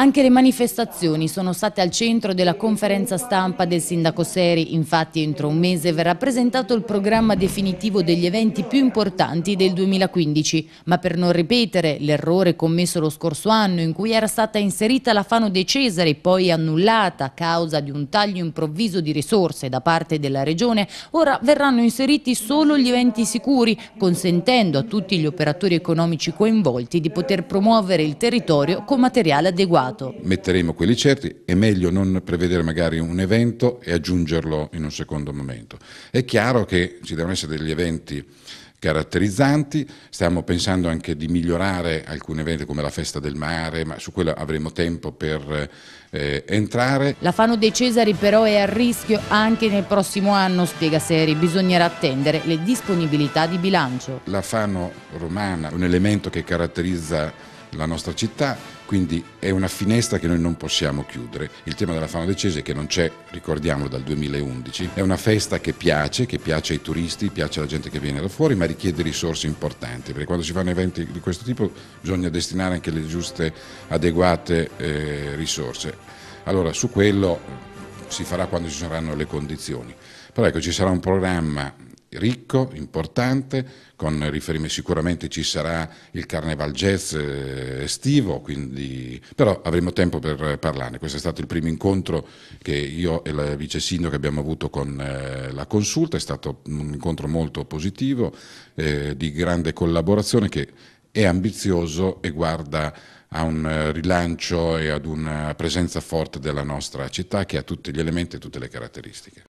Anche le manifestazioni sono state al centro della conferenza stampa del sindaco Seri, infatti entro un mese verrà presentato il programma definitivo degli eventi più importanti del 2015, ma per non ripetere l'errore commesso lo scorso anno in cui era stata inserita la Fano De Cesare poi annullata a causa di un taglio improvviso di risorse da parte della regione, ora verranno inseriti solo gli eventi sicuri, consentendo a tutti gli operatori economici coinvolti di poter promuovere il territorio con materiale adeguato riservato. Metteremo quelli certi, è meglio non prevedere magari un evento e aggiungerlo in un secondo momento. È chiaro che ci devono essere degli eventi caratterizzanti, stiamo pensando anche di migliorare alcuni eventi come la festa del mare, ma su quello avremo tempo per eh, entrare. La Fano dei Cesari però è a rischio anche nel prossimo anno, spiega Seri, bisognerà attendere le disponibilità di bilancio. La Fano romana è un elemento che caratterizza la nostra città, quindi è una finestra che noi non possiamo chiudere. Il tema della fauna decese che non c'è, ricordiamolo, dal 2011, è una festa che piace, che piace ai turisti, piace alla gente che viene da fuori, ma richiede risorse importanti, perché quando si fanno eventi di questo tipo bisogna destinare anche le giuste, adeguate eh, risorse. Allora su quello eh, si farà quando ci saranno le condizioni. Però ecco, ci sarà un programma ricco, importante, con riferimento sicuramente ci sarà il carneval jazz eh, estivo, quindi, però avremo tempo per parlarne. Questo è stato il primo incontro che io e il vice sindaco abbiamo avuto con eh, la consulta, è stato un incontro molto positivo, eh, di grande collaborazione che è ambizioso e guarda a un rilancio e ad una presenza forte della nostra città che ha tutti gli elementi e tutte le caratteristiche.